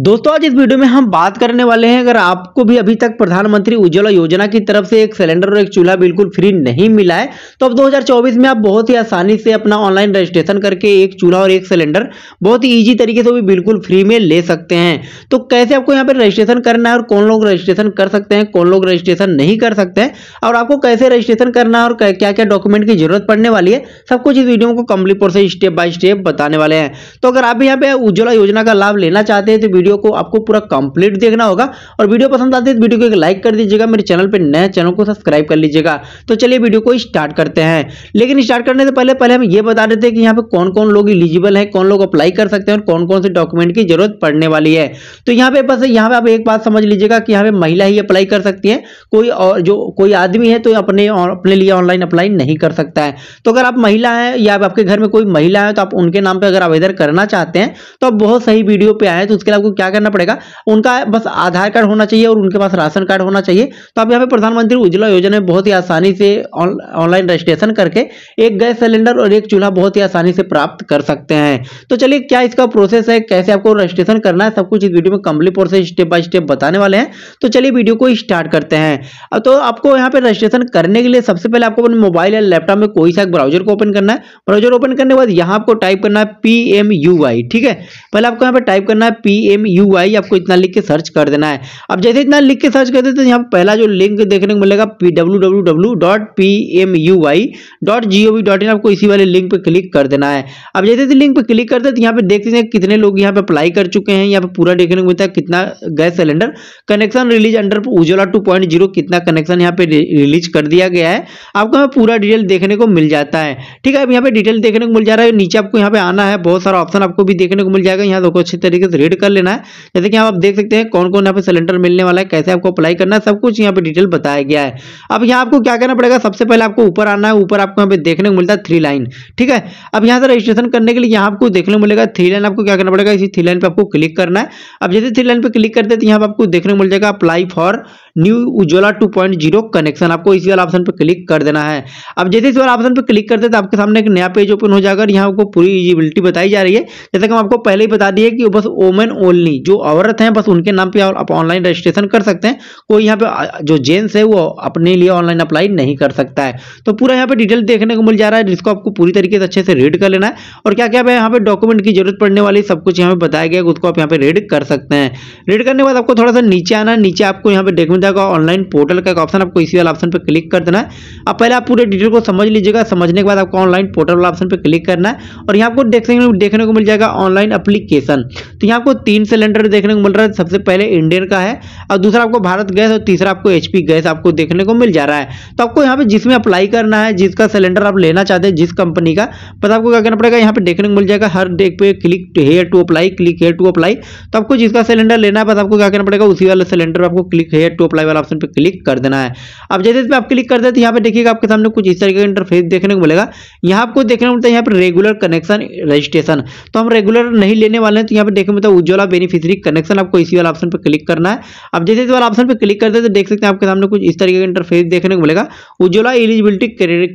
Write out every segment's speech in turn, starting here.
दोस्तों आज इस वीडियो में हम बात करने वाले हैं अगर आपको भी अभी तक प्रधानमंत्री उज्ज्वला योजना की तरफ से एक सिलेंडर और एक चूल्हा बिल्कुल फ्री नहीं मिला है तो अब 2024 में आप बहुत ही आसानी से अपना ऑनलाइन रजिस्ट्रेशन करके एक चूल्हा और एक सिलेंडर बहुत ही ईजी तरीके से भी बिल्कुल फ्री में ले सकते हैं तो कैसे आपको यहाँ पर रजिस्ट्रेशन करना है और कौन लोग रजिस्ट्रेशन कर सकते हैं कौन लोग रजिस्ट्रेशन नहीं कर सकते हैं और आपको कैसे रजिस्ट्रेशन करना है और क्या क्या डॉक्यूमेंट की जरूरत पड़ने वाली है सब कुछ इस वीडियो को कम्प्लीट से स्टेप बाय स्टेप बताने वाले हैं तो अगर आप यहाँ पे उज्ज्वला योजना का लाभ लेना चाहते हैं तो वीडियो को आपको पूरा कंप्लीट देखना होगा और वीडियो पसंद आती है तो वीडियो को एक लाइक कर दीजिएगा मेरे चैनल पर नए चैनल को सब्सक्राइब कर लीजिएगा तो चलिए वीडियो को स्टार्ट करते हैं लेकिन स्टार्ट करने से पहले पहले हम ये बता देते हैं कि यहाँ पे कौन कौन लोग इलिजिबल है कौन लोग अप्लाई कर सकते हैं और कौन कौन से डॉक्यूमेंट की जरूरत पड़ने वाली है तो यहाँ पे बस यहाँ पे आप एक बात समझ लीजिएगा कि यहाँ पे महिला ही अप्लाई कर सकती है कोई और जो कोई आदमी है तो अपने अपने लिए ऑनलाइन अप्लाई नहीं कर सकता है तो अगर आप महिला है या आपके घर में कोई महिला है तो आप उनके नाम पर अगर आवेदन करना चाहते हैं तो आप बहुत सही वीडियो पे आए तो उसके लिए को क्या करना पड़ेगा उनका बस आधार कार्ड होना चाहिए और उनके पास राशन कार्ड होना चाहिए तो आप यहाँ पे प्रधानमंत्री उज्ज्वला योजना में बहुत ही आसानी से ऑनलाइन रजिस्ट्रेशन करके एक गैस सिलेंडर और एक चूल्हा बहुत ही आसानी से प्राप्त कर सकते हैं तो चलिए क्या इसका प्रोसेस है कैसे आपको रजिस्ट्रेशन करना है सब कुछ इस वीडियो में complete process step by step बताने वाले हैं तो चलिए वीडियो को स्टार्ट करते हैं तो आपको यहाँ पे रजिस्ट्रेशन करने के लिए सबसे पहले आपको अपने मोबाइल या लैपटॉप में कोई सा ब्राउजर को ओपन करना है ब्राउजर ओपन करने के बाद यहाँ आपको टाइप करना है पी ठीक है पहले आपको यहाँ पे टाइप करना है पी एम यू आई आपको इतना लिख के सर्च कर देना है अब जैसे इतना लिख के सर्च कर देते हैं तो यहाँ पहला जो लिंक देखने को मिलेगा P W W W dot P M U I dot G O V dot in आपको इसी वाले लिंक पर क्लिक कर देना है अब जैसे जैसे लिंक पर क्लिक करते हैं तो यहाँ पे देखते हैं कितने लोग यहाँ पे अप्लाई कर चुके हैं यहाँ पे पूरा देखने को मिलता है कितना gas cylinder connection release under Ujjwala two point zero कितना कनेक्शन यहाँ पे रिलीज कर दिया गया है आपको यहाँ पूरा डिटेल देखने को मिल जाता है ठीक है अब यहाँ पे डिटेल देखने को मिल जा रहा है नीचे आपको यहाँ पे आना है बहुत सारा ऑप्शन आपको भी देखने को मिल जाएगा यहाँ देखो अच्छे तरीके से रेड कर लेना लेना है जैसे कि आप देख सकते हैं कौन कौन यहाँ पे सिलेंडर मिलने वाला है कैसे आपको अप्लाई करना है सब कुछ यहाँ पे डिटेल बताया गया है अब यहाँ आपको क्या करना पड़ेगा सबसे पहले आपको ऊपर आना है ऊपर आपको यहाँ पे देखने को मिलता है थ्री लाइन ठीक है अब यहाँ से रजिस्ट्रेशन करने के लिए यहाँ आपको देखने को मिलेगा थ्री लाइन आपको क्या करना पड़ेगा इसी थ्री लाइन पर आपको क्लिक करना है अब जैसे थ्री लाइन पर क्लिक करते हैं तो यहाँ पर आपको देखने को मिल जाएगा apply for new Ujjwala 2.0 connection आपको इसी वाला ऑप्शन पर क्लिक कर देना है अब जैसे इस वाला ऑप्शन पर क्लिक करते तो आपके सामने एक नया पेज ओपन हो जाएगा यहाँ आपको पूरी इजिबिलिटी बताई जा रही है जैसे कि हम आपको पहले ही बता दिए कि बस ओमेन ओनली जो औरत हैं बस उनके नाम पर आप ऑनलाइन रजिस्ट्रेशन कर सकते हैं कोई यहाँ पे जो जेंट्स है वो अपने लिए ऑनलाइन अप्लाई नहीं कर सकता है तो पूरा यहाँ पे डिटेल देखने को मिल जा रहा है जिसको आपको पूरी तरीके से अच्छे से रीड कर लेना है और क्या क्या यहाँ पे डॉक्यूमेंट की जरूरत पड़ने वाली सब कुछ यहाँ पे बताया गया उसको आप यहाँ पे रीड कर सकते हैं रीड करने के बाद आपको थोड़ा सा नीचे आना नीचे आपको यहाँ पर डॉक्यूमेंट जाएगा ऑनलाइन पोर्टल का एक ऑप्शन आपको इसी वाला ऑप्शन पर क्लिक कर देना है अब पहले आप पूरे डिटेल को समझ लीजिएगा समझने के बाद आपको ऑनलाइन पोर्टल वाला ऑप्शन पर क्लिक करना है और यहाँ आपको देखने को देखने को मिल जाएगा ऑनलाइन अप्लीकेशन तो यहाँ आपको तीन सिलेंडर देखने को मिल रहा है सबसे पहले इंडियन का है और दूसरा आपको भारत गैस और तीसरा आपको एच गैस आपको देखने को मिल जा रहा है तो आपको यहाँ पे जिसमें अप्लाई करना है जिसका सिलेंडर आप लेना चाहते हैं जिस कंपनी का पता आपको क्या करना पड़ेगा यहाँ पे देखने को मिल जाएगा हर डेट पे click here to apply click here to apply तो आपको जिसका सिलेंडर लेना है बस आपको क्या करना पड़ेगा उसी वाले सिलेंडर पर आपको क्लिक हेयर टू अप्लाई वाला ऑप्शन पर क्लिक कर देना है अब जैसे इस पर आप क्लिक कर देते यहाँ पर देखिएगा आपके सामने कुछ इस तरीके का इंटरफेस देखने को मिलेगा यहाँ आपको देखने को मिलता है यहाँ पर रेगुलर कनेक्शन रजिस्ट्रेशन तो हम रेगुलर नहीं लेने वाले हैं तो यहाँ पर देखने मिलता है उज्ज्वला बेनिफिशरी कनेक्शन आपको इसी वाला ऑप्शन पर क्लिक करना है अब जैसे इस वाला ऑप्शन पर क्लिक करते तो देख सकते हैं आपके सामने कुछ इस तरीके का इंटरफेस देखने को मिलेगा उज्ज्वला एलिजिबिलिटी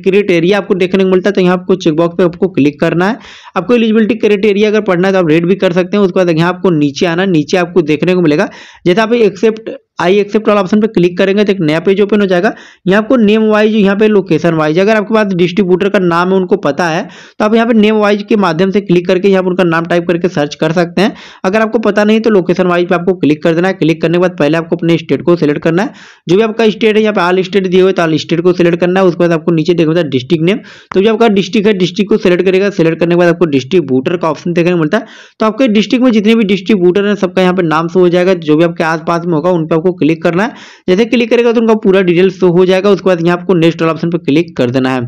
क्रिटेरिया आपको देखने को मिलता है तो यहाँ आपको चेकबॉक्स पर आपको क्लिक करना है आपको एलिजिबिलिटी क्राइटेरिया अगर पढ़ना है तो आप रेड भी कर सकते हैं उसके बाद यहाँ आपको नीचे आना नीचे आपको देखने को मिलेगा जैसे आप एक्सेप्ट आई एक्सेप्ट वाला ऑप्शन पर क्लिक करेंगे तो एक नया पेज ओपन हो जाएगा यहाँ आपको नेम वाइज यहाँ पे लोकेशन वाइज अगर आपके पास डिस्ट्रीब्यूटर का नाम है उनको पता है तो आप यहाँ पे नेम वाइज के माध्यम से क्लिक करके यहाँ पर उनका नाम टाइप करके सर्च कर सकते हैं अगर आपको पता नहीं तो लोकेशन वाइज पे आपको क्लिक कर देना है क्लिक करने के बाद पहले आपको अपने स्टेट को सिलेक्ट करना है जो भी आपका स्टेट है यहाँ पे आल स्टेट दिए हुए तो ऑल स्टेट को सिलेक्ट करना है उसके बाद आपको नीचे देखना डिस्ट्रिक्ट नेम तो जो आपका डिस्ट्रिक्ट है डिस्ट्रिक्ट को सिलेक्ट करेगा सिलेक्ट करने के बाद आपको डिस्ट्रीब्यूटर का ऑप्शन देखने को मिलता है तो आपके डिस्ट्रिक्ट में जितने भी डिस्ट्रीब्यूटर है सबका यहाँ पे नाम शो हो जाएगा जो भी आपके आसपास में होगा उन पर आपको क्लिक करना है जैसे क्लिक करेगा तो उनका पूरा डिटेल शो हो जाएगा उसके बाद यहाँ आपको नेक्स्ट वाला ऑप्शन पर क्लिक कर देना है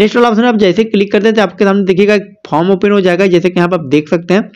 नेक्स्ट वाला ऑप्शन आप जैसे क्लिक करते हैं तो आपके सामने देखिएगा फॉर्म ओपन हो जाएगा जैसे कि यहाँ पर आप देख सकते हैं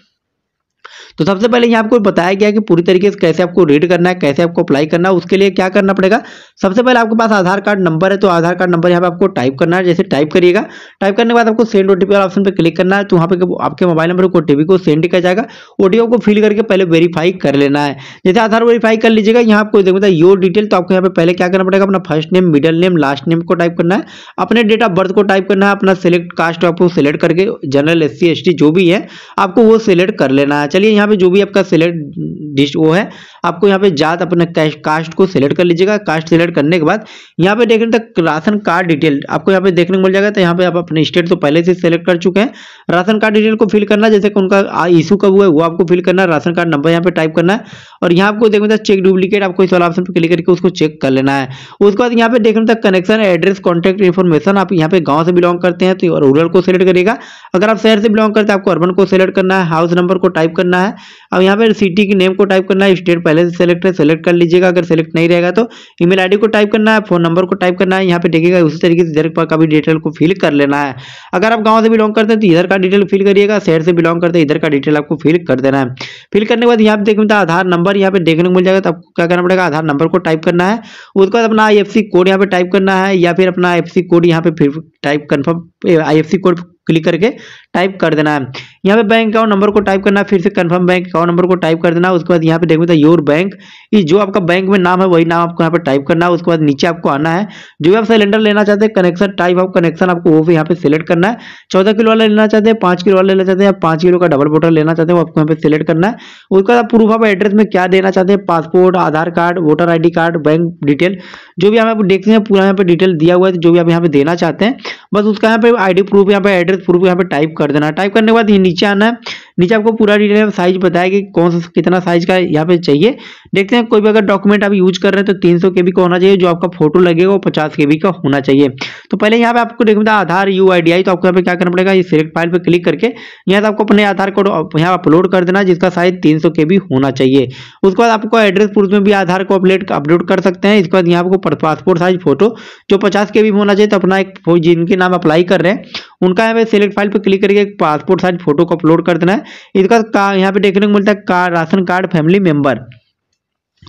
तो सबसे पहले यहाँ आपको बताया गया कि पूरी तरीके से कैसे आपको रीड करना है कैसे आपको अप्लाई करना है उसके लिए क्या करना पड़ेगा सबसे पहले आपके पास आधार कार्ड नंबर है तो आधार कार्ड नंबर यहाँ पर आपको टाइप करना है जैसे टाइप करिएगा टाइप करने के बाद आपको सेंड ओटीपी वाला ऑप्शन पर क्लिक करना है तो वहाँ पर आपके मोबाइल नंबर को ओटीपी को सेंड किया जाएगा ओटीपी को फिल करके पहले वेरीफाई कर लेना है जैसे आधार वेरीफाई कर लीजिएगा यहाँ आपको देख यो योर डिटेल तो आपको यहाँ पे पहले क्या करना पड़ेगा अपना first name middle name last name को टाइप करना है अपने डेट ऑफ बर्थ को टाइप करना है अपना सिलेक्ट कास्ट आपको सिलेक्ट करके जनरल एस सी जो भी है आपको वो सिलेक्ट कर लेना है चलिए चलिए यहाँ पे जो भी आपका सिलेक्ट डिश वो है आपको यहाँ पे जात अपने कास्ट को सिलेक्ट कर लीजिएगा कास्ट सिलेक्ट करने के बाद यहाँ पे देखने तक तो राशन कार्ड डिटेल आपको यहाँ पे देखने को मिल जाएगा तो यहाँ पे आप अपने स्टेट तो पहले से सिलेक्ट कर चुके हैं राशन कार्ड डिटेल को फिल करना जैसे कि उनका इशू कब हुआ है वो आपको फिल करना राशन कार्ड नंबर यहाँ पे टाइप करना है और यहाँ आपको देखने तक चेक डुप्लीकेट आपको इस वाला ऑप्शन पर क्लिक करके उसको चेक कर लेना है उसके बाद यहाँ पे देखने तक कनेक्शन एड्रेस कॉन्टैक्ट इन्फॉर्मेशन आप यहाँ पे गाँव से बिलोंग करते हैं तो रूरल को सिलेक्ट करेगा अगर आप शहर से बिलोंग करते हैं आपको अर्बन को सिलेक्ट करना है हाउस नंबर को टाइप करना करना है अब यहाँ पर सिटी की नेम को टाइप करना है स्टेट पहले से सेलेक्ट है सेलेक्ट कर लीजिएगा अगर सेलेक्ट नहीं रहेगा तो ईमेल आईडी को टाइप करना है फोन नंबर को टाइप करना है यहाँ पे देखिएगा उसी तरीके से इधर का भी डिटेल को फिल कर लेना है अगर आप गाँव से बिलोंग करते हैं तो इधर का डिटेल फिल करिएगा शहर से बिलोंग करते हैं इधर का डिटेल आपको फिल कर देना है फिल करने के बाद यहाँ पे देखिए मिलता आधार नंबर यहाँ पे देखने को मिल जाएगा तो आपको क्या करना पड़ेगा आधार नंबर को टाइप करना है उसके बाद अपना आई कोड यहाँ पर टाइप करना है या फिर अपना आई कोड यहाँ पे फिर type confirm I code click करके टाइप कर देना है यहाँ पे बैंक अकाउंट नंबर को टाइप करना फिर से कंफर्म बैंक अकाउंट नंबर को टाइप कर देना उसके बाद यहाँ पे देखो योर बैंक इस जो आपका बैंक में नाम है वही नाम आपको यहाँ पे टाइप करना है उसके बाद नीचे आपको आना है जो भी आप सिलेंडर लेना चाहते हैं कनेक्शन टाइप ऑफ कनेक्शन आपको वो भी यहाँ पे सिलेक्ट करना है चौदह किलो वाला लेना चाहते हैं पांच किलो वाला लेना चाहते हैं पांच किलो का डबल बोटल लेना चाहते हैं वो आपको यहाँ पे सिलेक्ट करना है उसके बाद प्रूफ आप एड्रेस में क्या देना चाहते हैं passport Aadhaar card voter D card bank detail जो भी आप देखते हैं पूरा यहाँ पे डिटेल दिया हुआ है जो भी आप यहाँ पे देना चाहते हैं बस उसका यहाँ पे डी प्रूफ यहाँ पे एड्रेस प्रूफ यहाँ पे टाइप कर देना टाइप करने के बाद ये नीचे आना है नीचे आपको पूरा डिटेल में साइज बताया कि कौन सा कितना साइज का यहाँ पे चाहिए देखते हैं कोई भी अगर डॉक्यूमेंट आप यूज कर रहे हैं तो तीन सौ के बी का होना चाहिए जो आपका फोटो लगेगा वो पचास के बी का होना चाहिए तो पहले यहाँ पे आपको देखना आधार यू आई आई डी तो आपको यहाँ पे क्या करना पड़ेगा ये सिलेक्ट फाइल पर क्लिक करके यहाँ से आपको अपने आधार कार्ड यहाँ अपलोड कर देना जिसका साइज तीन सौ होना चाहिए उसके बाद आपको एड्रेस प्रूफ में भी आधार को अपलेट अपलोड कर सकते हैं इसके बाद यहाँ आपको पासपोर्ट साइज फोटो जो पचास के बी होना चाहिए तो अपना एक जिनके नाम अप्लाई कर रहे हैं उनका यहाँ पे सिलेक्ट फाइल पर क्लिक करके पासपोर्ट साइज फोटो को अपलोड कर देना है इसका यहाँ पे देखने को मिलता है कार राशन कार्ड फैमिली मेंबर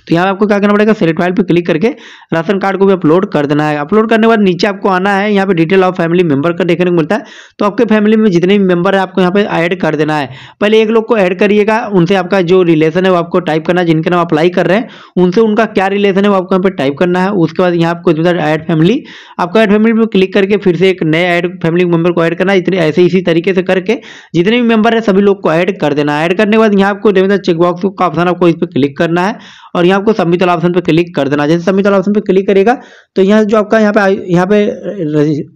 तो यहाँ आपको क्या करना पड़ेगा सेलेक्ट फाइल पर क्लिक करके राशन कार्ड को भी अपलोड कर देना है अपलोड करने के बाद नीचे आपको आना है यहाँ पे डिटेल ऑफ फैमिली मेंबर का देखने को मिलता है तो आपके फैमिली में जितने भी मेंबर है आपको यहाँ पे ऐड कर देना है पहले एक लोग को ऐड करिएगा उनसे आपका जो रिलेशन है वो आपको टाइप करना है जिनके नाम अप्लाई कर रहे हैं उनसे उनका क्या रिलेशन है वो आपको यहाँ पे टाइप करना है उसके बाद यहाँ आपको एड फैमिली आपको एड फैमिली में क्लिक करके फिर से एक नए ऐड फैमिली मेंबर को ऐड करना है इतने ऐसे इसी तरीके से करके जितने भी मेंबर है सभी लोग को ऐड कर देना है ऐड करने के बाद यहाँ आपको चेकबॉक्स का ऑप्शन आपको इस पर क्लिक करना है और यहाँ आपको सबमिट वाला ऑप्शन पर क्लिक कर देना जैसे सबमिट वाला ऑप्शन पर क्लिक करेगा तो यहाँ जो आपका यहाँ पे यहाँ पे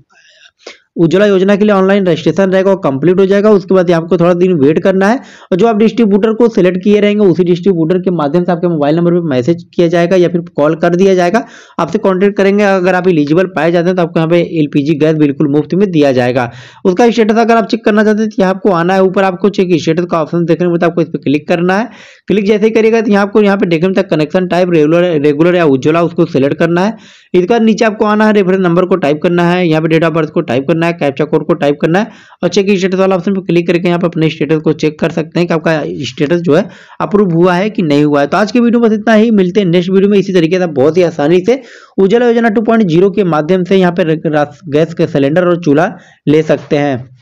उज्ज्वला योजना के लिए ऑनलाइन रजिस्ट्रेशन रहेगा और कंप्लीट हो जाएगा उसके बाद आपको थोड़ा दिन वेट करना है और जो आप डिस्ट्रीब्यूटर को सिलेक्ट किए रहेंगे उसी डिस्ट्रीब्यूटर के माध्यम से आपके मोबाइल नंबर पर मैसेज किया जाएगा या फिर कॉल कर दिया जाएगा आपसे कॉन्टेक्ट करेंगे अगर आप इलिजिबल पाए जाते हैं तो आपको यहाँ पे एल गैस बिल्कुल मुफ्त में दिया जाएगा उसका स्टेटस अगर आप चेक करना चाहते हैं तो यहाँ आपको आना है ऊपर आपको चेक स्टेटस का ऑप्शन देखने में आपको इस पर क्लिक करना है क्लिक जैसे ही करिएगा तो यहाँ आपको यहाँ पे देखने तक कनेक्शन टाइप रेगुलर रेगुलर या उज्ज्वला उसको सेलेक्ट करना है इसका नीचे आपको आना है रेफरेंस नंबर को टाइप करना है यहाँ पे डेट ऑफ बर्थ को टाइप करना है कैप्चा कोड को टाइप करना है और चेक स्टेटस वाला ऑप्शन पर क्लिक करके यहाँ पर अपने स्टेटस को चेक कर सकते हैं कि आपका स्टेटस जो है अप्रूव हुआ है कि नहीं हुआ है तो आज की वीडियो बस इतना ही मिलते हैं नेक्स्ट वीडियो में इसी तरीके से बहुत ही आसानी से उज्ज्वला योजना टू के माध्यम से यहाँ पर गैस का सिलेंडर और चूल्हा ले सकते हैं